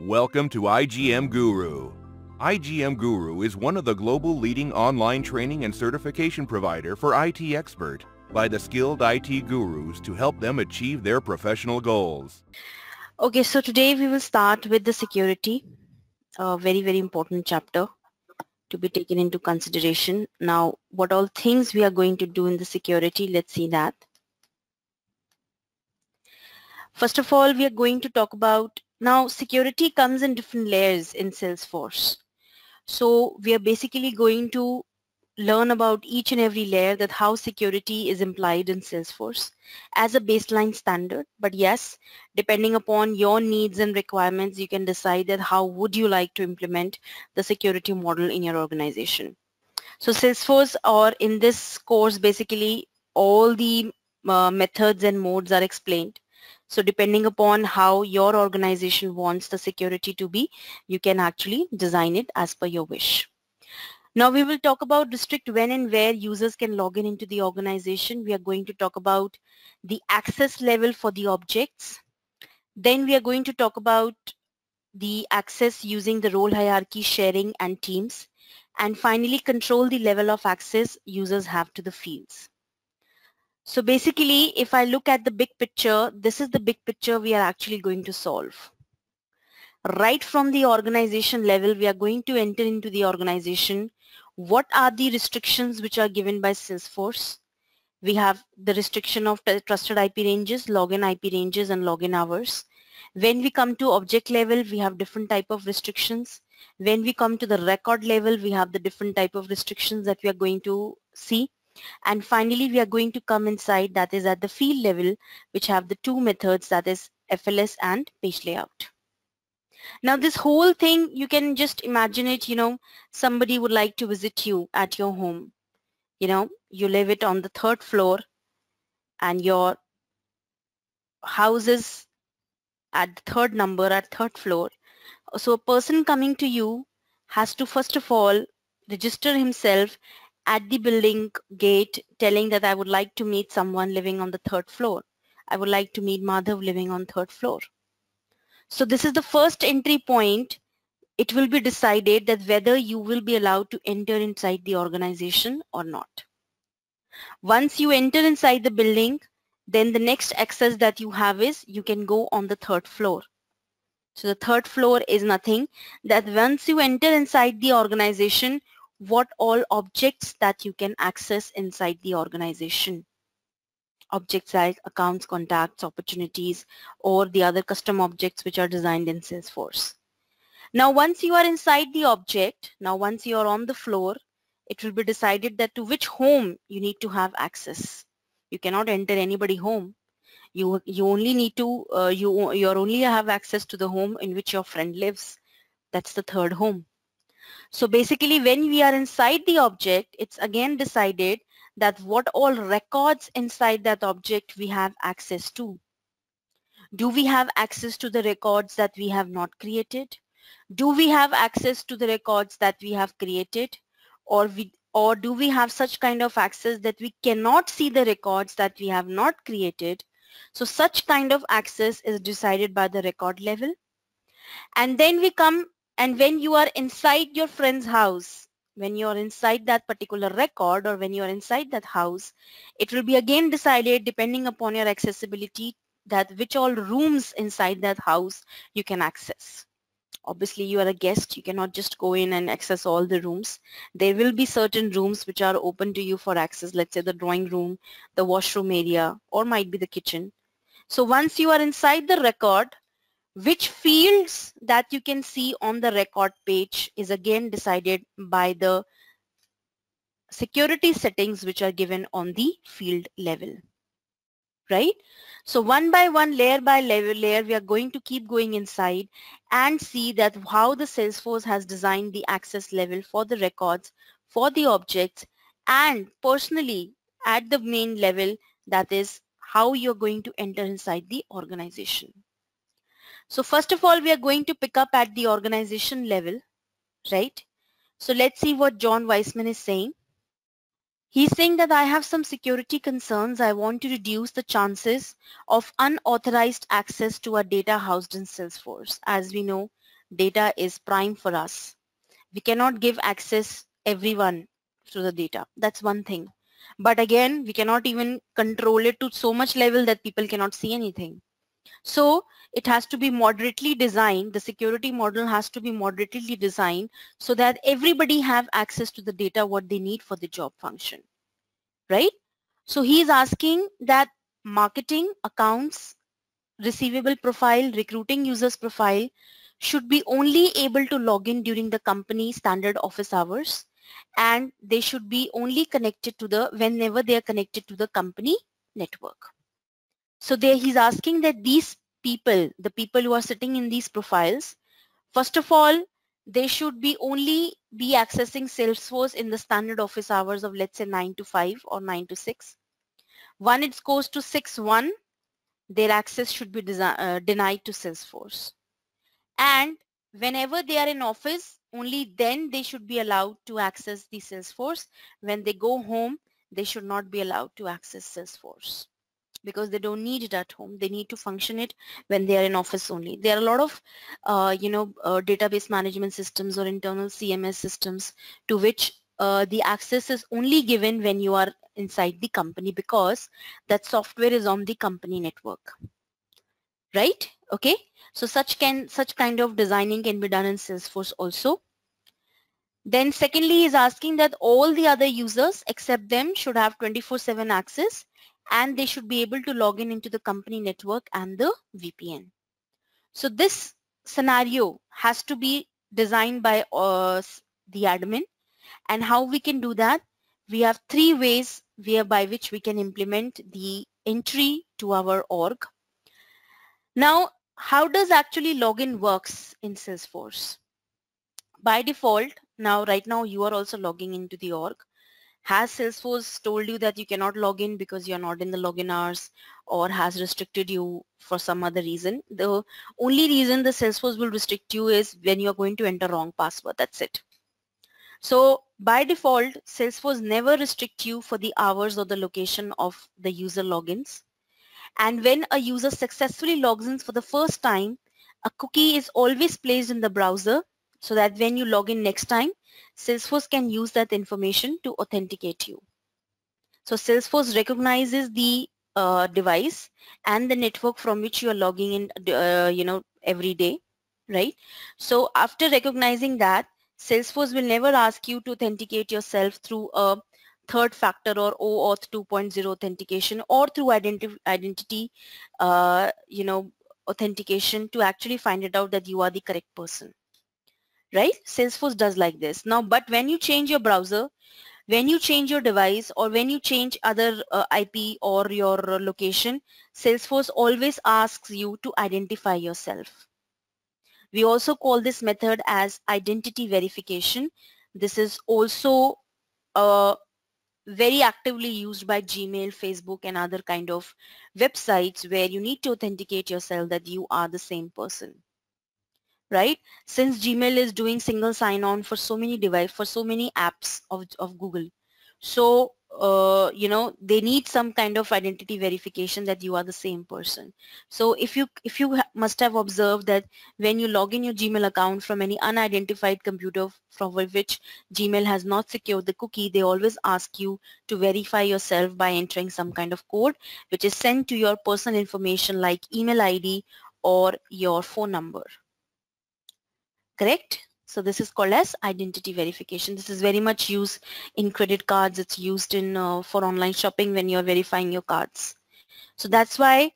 Welcome to IGM Guru. IGM Guru is one of the global leading online training and certification provider for IT expert by the skilled IT gurus to help them achieve their professional goals. Okay, so today we will start with the security, a very, very important chapter to be taken into consideration. Now, what all things we are going to do in the security, let's see that. First of all, we are going to talk about now security comes in different layers in Salesforce. So we are basically going to learn about each and every layer that how security is implied in Salesforce as a baseline standard. But yes, depending upon your needs and requirements, you can decide that how would you like to implement the security model in your organization. So Salesforce or in this course, basically all the uh, methods and modes are explained. So depending upon how your organization wants the security to be, you can actually design it as per your wish. Now we will talk about restrict when and where users can log in into the organization. We are going to talk about the access level for the objects. Then we are going to talk about the access using the role hierarchy, sharing and teams. And finally, control the level of access users have to the fields. So basically, if I look at the big picture, this is the big picture we are actually going to solve. Right from the organization level, we are going to enter into the organization. What are the restrictions which are given by Salesforce? We have the restriction of trusted IP ranges, login IP ranges, and login hours. When we come to object level, we have different type of restrictions. When we come to the record level, we have the different type of restrictions that we are going to see and finally, we are going to come inside that is at the field level, which have the two methods that is FLS and page layout. Now this whole thing, you can just imagine it, you know, somebody would like to visit you at your home. You know, you live it on the third floor and your house is at the third number at third floor. So a person coming to you has to first of all register himself at the building gate telling that I would like to meet someone living on the third floor. I would like to meet Madhav living on third floor. So this is the first entry point. It will be decided that whether you will be allowed to enter inside the organization or not. Once you enter inside the building, then the next access that you have is you can go on the third floor. So the third floor is nothing that once you enter inside the organization, what all objects that you can access inside the organization. Objects like accounts, contacts, opportunities, or the other custom objects which are designed in Salesforce. Now once you are inside the object, now once you are on the floor, it will be decided that to which home you need to have access. You cannot enter anybody home. You, you only need to, uh, you, you only have access to the home in which your friend lives. That's the third home. So basically when we are inside the object, it's again decided that what all records inside that object we have access to. Do we have access to the records that we have not created? Do we have access to the records that we have created? Or, we, or do we have such kind of access that we cannot see the records that we have not created? So such kind of access is decided by the record level. And then we come and when you are inside your friend's house, when you are inside that particular record or when you are inside that house, it will be again decided depending upon your accessibility that which all rooms inside that house you can access. Obviously, you are a guest. You cannot just go in and access all the rooms. There will be certain rooms which are open to you for access. Let's say the drawing room, the washroom area, or might be the kitchen. So once you are inside the record, which fields that you can see on the record page is again decided by the security settings which are given on the field level right so one by one layer by layer, layer we are going to keep going inside and see that how the salesforce has designed the access level for the records for the objects and personally at the main level that is how you're going to enter inside the organization so first of all, we are going to pick up at the organization level, right? So let's see what John Weisman is saying. He's saying that I have some security concerns. I want to reduce the chances of unauthorized access to our data housed in Salesforce. As we know, data is prime for us. We cannot give access everyone to the data. That's one thing. But again, we cannot even control it to so much level that people cannot see anything. So it has to be moderately designed, the security model has to be moderately designed so that everybody have access to the data what they need for the job function, right? So he is asking that marketing, accounts, receivable profile, recruiting users profile should be only able to log in during the company standard office hours and they should be only connected to the whenever they are connected to the company network. So there he's asking that these people, the people who are sitting in these profiles, first of all, they should be only be accessing Salesforce in the standard office hours of let's say 9 to 5 or 9 to 6. When it goes to 6-1, their access should be uh, denied to Salesforce. And whenever they are in office, only then they should be allowed to access the Salesforce. When they go home, they should not be allowed to access Salesforce because they don't need it at home. They need to function it when they are in office only. There are a lot of, uh, you know, uh, database management systems or internal CMS systems to which uh, the access is only given when you are inside the company because that software is on the company network. Right? Okay. So such can such kind of designing can be done in Salesforce also. Then secondly, is asking that all the other users except them should have 24-7 access and they should be able to log in into the company network and the VPN. So this scenario has to be designed by uh, the admin and how we can do that? We have three ways by which we can implement the entry to our org. Now, how does actually login works in Salesforce? By default, now right now you are also logging into the org has Salesforce told you that you cannot log in because you're not in the login hours or has restricted you for some other reason? The only reason the Salesforce will restrict you is when you're going to enter wrong password. That's it. So by default, Salesforce never restrict you for the hours or the location of the user logins. And when a user successfully logs in for the first time, a cookie is always placed in the browser so that when you log in next time, Salesforce can use that information to authenticate you. So Salesforce recognizes the uh, device and the network from which you are logging in, uh, you know, every day, right? So after recognizing that, Salesforce will never ask you to authenticate yourself through a third factor or OAuth 2.0 authentication or through identi identity, uh, you know, authentication to actually find it out that you are the correct person right? Salesforce does like this. Now, but when you change your browser, when you change your device or when you change other uh, IP or your location, Salesforce always asks you to identify yourself. We also call this method as identity verification. This is also uh, very actively used by Gmail, Facebook and other kind of websites where you need to authenticate yourself that you are the same person right? Since Gmail is doing single sign-on for so many device, for so many apps of, of Google. So, uh, you know, they need some kind of identity verification that you are the same person. So if you, if you ha must have observed that when you log in your Gmail account from any unidentified computer from which Gmail has not secured the cookie, they always ask you to verify yourself by entering some kind of code which is sent to your personal information like email ID or your phone number correct? So this is called as identity verification. This is very much used in credit cards. It's used in uh, for online shopping when you're verifying your cards. So that's why,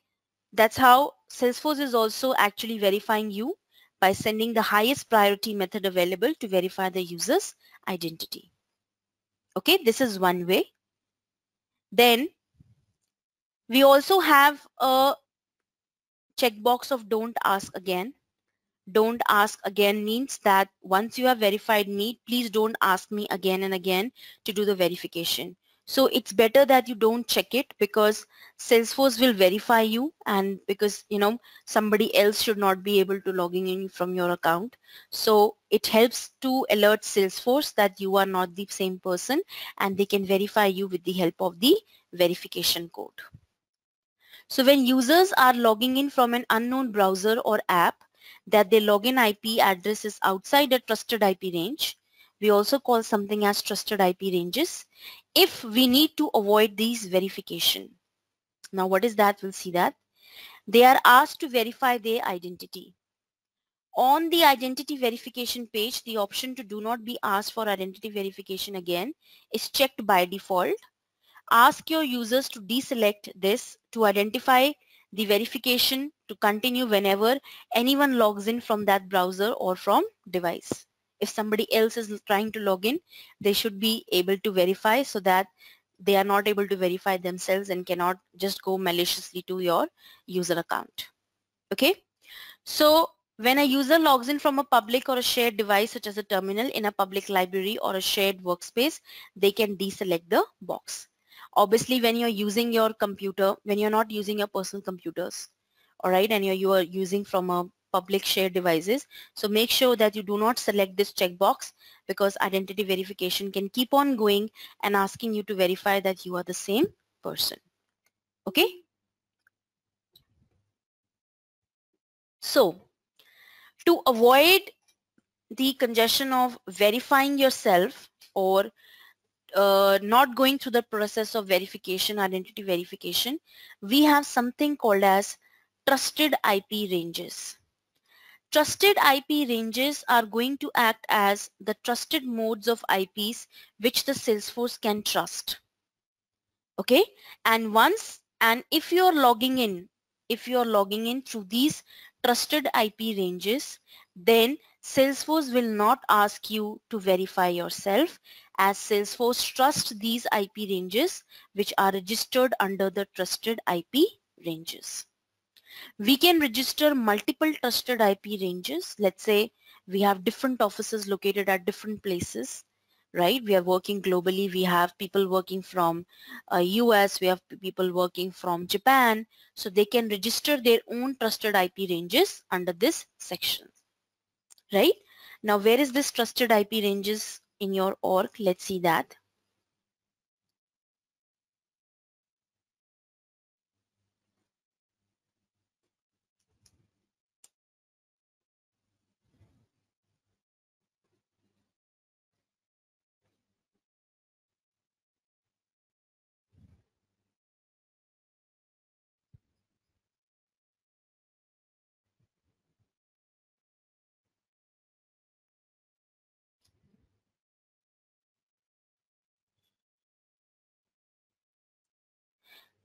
that's how Salesforce is also actually verifying you by sending the highest priority method available to verify the user's identity. Okay, this is one way. Then we also have a checkbox of don't ask again don't ask again means that once you have verified me, please don't ask me again and again to do the verification. So it's better that you don't check it because Salesforce will verify you and because, you know, somebody else should not be able to logging in from your account. So it helps to alert Salesforce that you are not the same person and they can verify you with the help of the verification code. So when users are logging in from an unknown browser or app, that their login IP address is outside a trusted IP range. We also call something as trusted IP ranges if we need to avoid these verification. Now what is that? We'll see that. They are asked to verify their identity. On the identity verification page, the option to do not be asked for identity verification again is checked by default. Ask your users to deselect this to identify the verification to continue whenever anyone logs in from that browser or from device. If somebody else is trying to log in, they should be able to verify so that they are not able to verify themselves and cannot just go maliciously to your user account. Okay, so when a user logs in from a public or a shared device such as a terminal in a public library or a shared workspace, they can deselect the box obviously when you're using your computer, when you're not using your personal computers, all right, and you're, you are using from a public shared devices. So make sure that you do not select this checkbox because identity verification can keep on going and asking you to verify that you are the same person. Okay? So, to avoid the congestion of verifying yourself or uh, not going through the process of verification, identity verification, we have something called as trusted IP ranges. Trusted IP ranges are going to act as the trusted modes of IPs which the Salesforce can trust. Okay, and once and if you're logging in, if you're logging in through these trusted IP ranges, then Salesforce will not ask you to verify yourself as Salesforce trusts these IP ranges which are registered under the trusted IP ranges. We can register multiple trusted IP ranges. Let's say we have different offices located at different places, right? We are working globally. We have people working from uh, US. We have people working from Japan. So they can register their own trusted IP ranges under this section right? Now where is this trusted IP ranges in your org? Let's see that.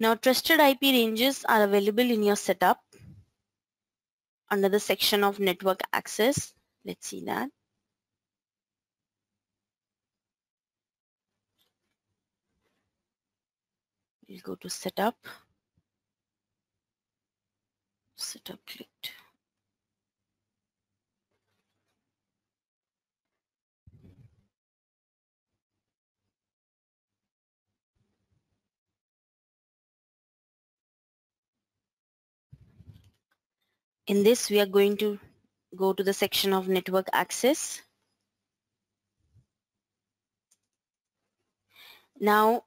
Now trusted IP ranges are available in your setup under the section of network access. Let's see that. We'll go to setup. Setup clicked. In this, we are going to go to the section of network access. Now,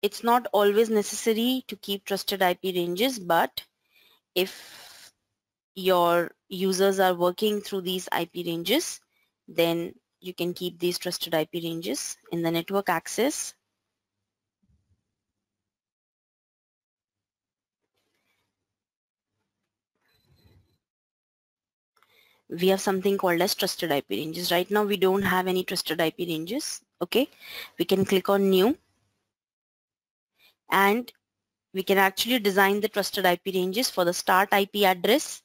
it's not always necessary to keep trusted IP ranges, but if your users are working through these IP ranges, then you can keep these trusted IP ranges in the network access. we have something called as trusted IP ranges. Right now we don't have any trusted IP ranges. Okay, we can click on new and we can actually design the trusted IP ranges for the start IP address.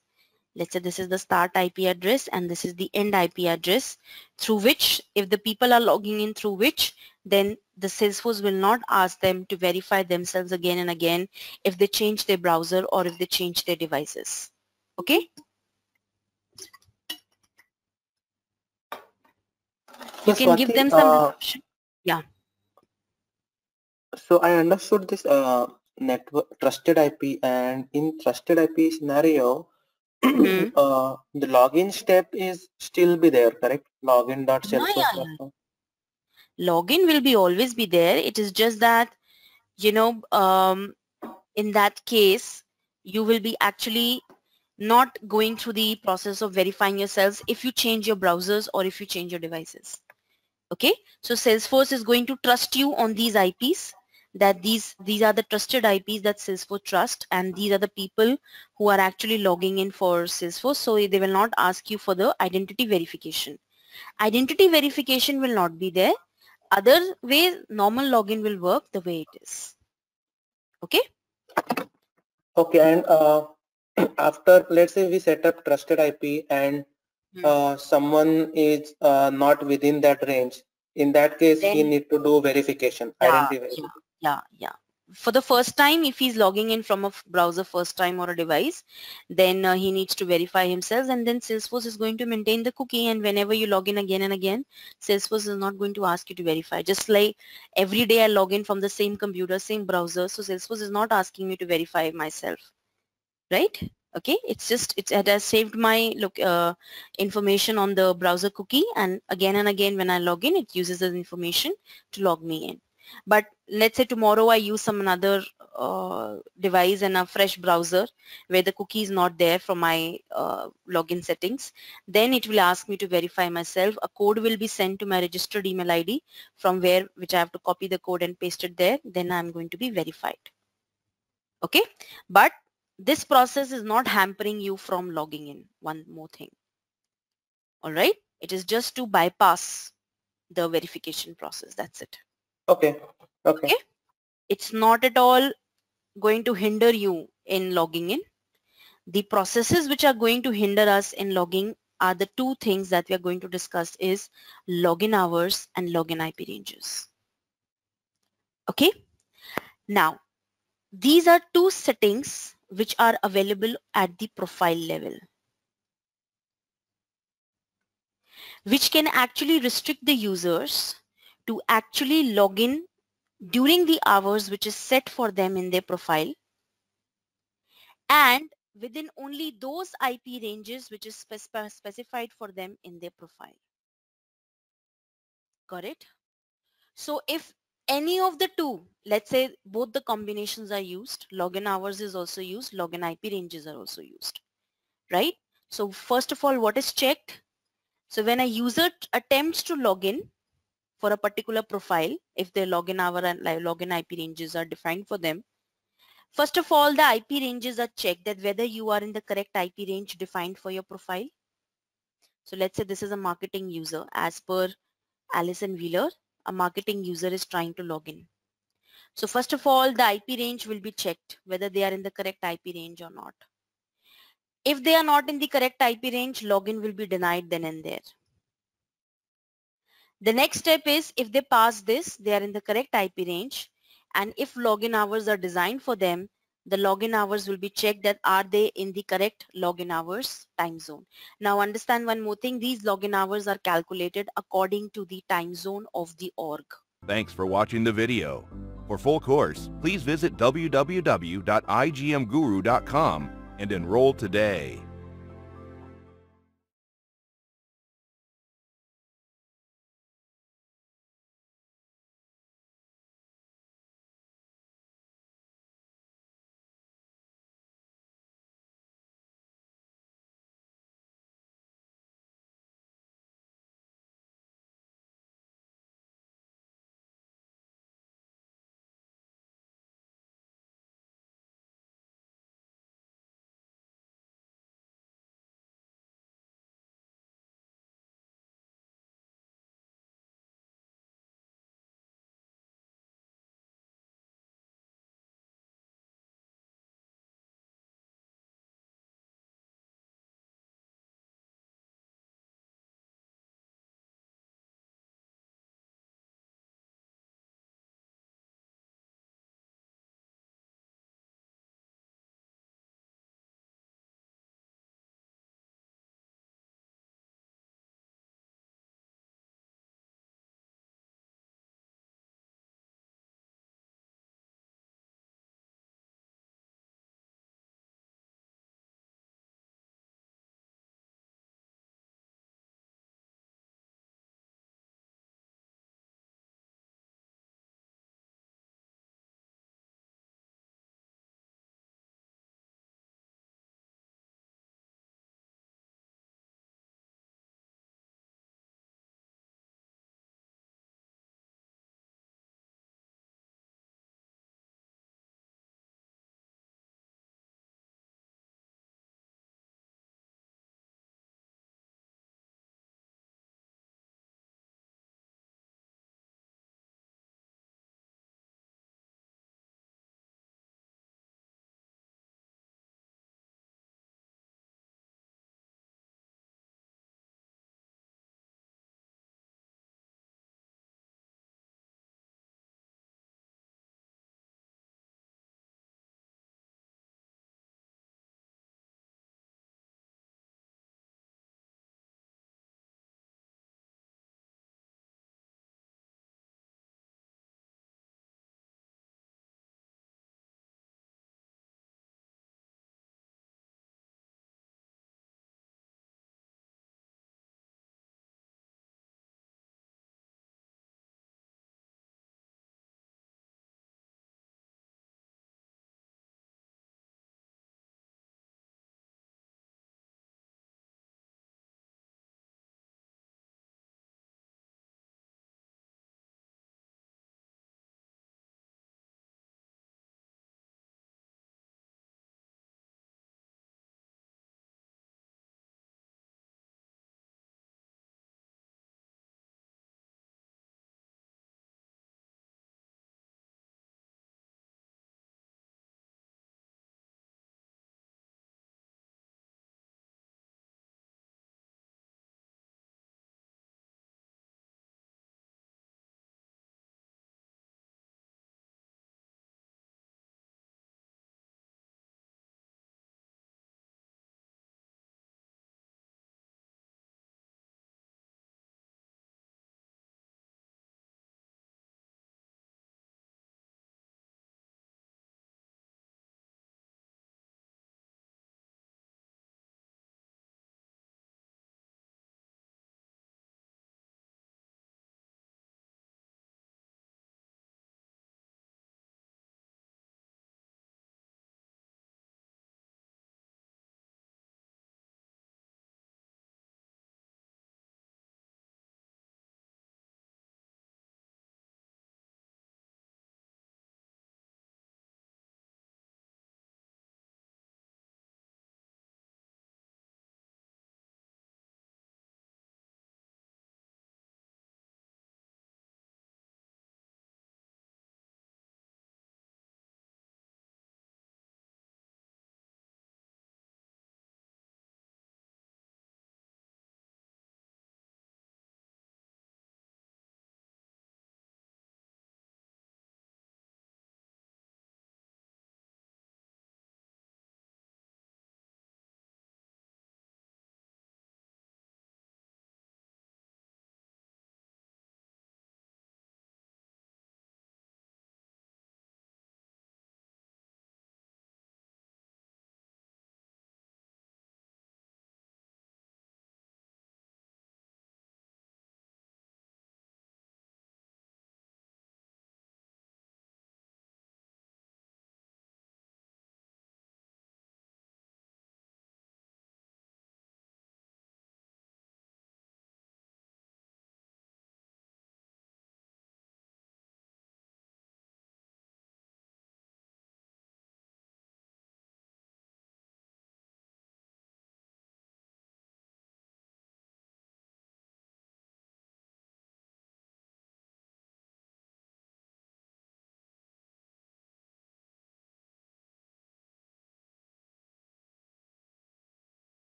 Let's say this is the start IP address and this is the end IP address through which if the people are logging in through which then the Salesforce will not ask them to verify themselves again and again if they change their browser or if they change their devices. Okay? you can Swati, give them some uh, option. Yeah. So I understood this uh, network trusted IP, and in trusted IP scenario, mm-hmm. uh, the login step is still be there, correct? Login dot yeah, yeah. Login will be always be there. It is just that you know, um, in that case, you will be actually not going through the process of verifying yourselves if you change your browsers or if you change your devices okay so salesforce is going to trust you on these ips that these these are the trusted ips that salesforce trust and these are the people who are actually logging in for salesforce so they will not ask you for the identity verification identity verification will not be there other way normal login will work the way it is okay okay and uh, after let's say we set up trusted ip and uh, someone is uh, not within that range, in that case, then, he need to do verification, yeah, identity verification. Yeah, yeah, yeah. For the first time, if he's logging in from a browser first time or a device, then uh, he needs to verify himself and then Salesforce is going to maintain the cookie and whenever you log in again and again, Salesforce is not going to ask you to verify. Just like every day I log in from the same computer, same browser, so Salesforce is not asking me to verify myself, right? okay it's just it's, it has saved my look uh, information on the browser cookie and again and again when I log in it uses this information to log me in but let's say tomorrow I use some another uh, device and a fresh browser where the cookie is not there from my uh, login settings then it will ask me to verify myself a code will be sent to my registered email ID from where which I have to copy the code and paste it there then I'm going to be verified okay but this process is not hampering you from logging in. One more thing. All right. It is just to bypass the verification process. That's it. Okay. Okay. okay? It's not at all going to hinder you in logging in. The processes which are going to hinder us in logging are the two things that we are going to discuss is login hours and login IP ranges. Okay. Now, these are two settings which are available at the profile level which can actually restrict the users to actually log in during the hours which is set for them in their profile and within only those IP ranges which is specified for them in their profile. Got it? So if any of the two, let's say both the combinations are used, login hours is also used, login IP ranges are also used, right? So first of all, what is checked? So when a user attempts to log in for a particular profile, if their login hour and login IP ranges are defined for them, first of all, the IP ranges are checked that whether you are in the correct IP range defined for your profile. So let's say this is a marketing user as per Alison Wheeler a marketing user is trying to log in. So first of all, the IP range will be checked whether they are in the correct IP range or not. If they are not in the correct IP range, login will be denied then and there. The next step is if they pass this, they are in the correct IP range and if login hours are designed for them, the login hours will be checked that are they in the correct login hours time zone. Now understand one more thing, these login hours are calculated according to the time zone of the org. Thanks for watching the video. For full course, please visit www.igmguru.com and enroll today.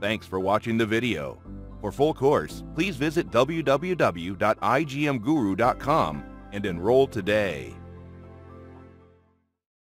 Thanks for watching the video. For full course, please visit www.igmguru.com and enroll today.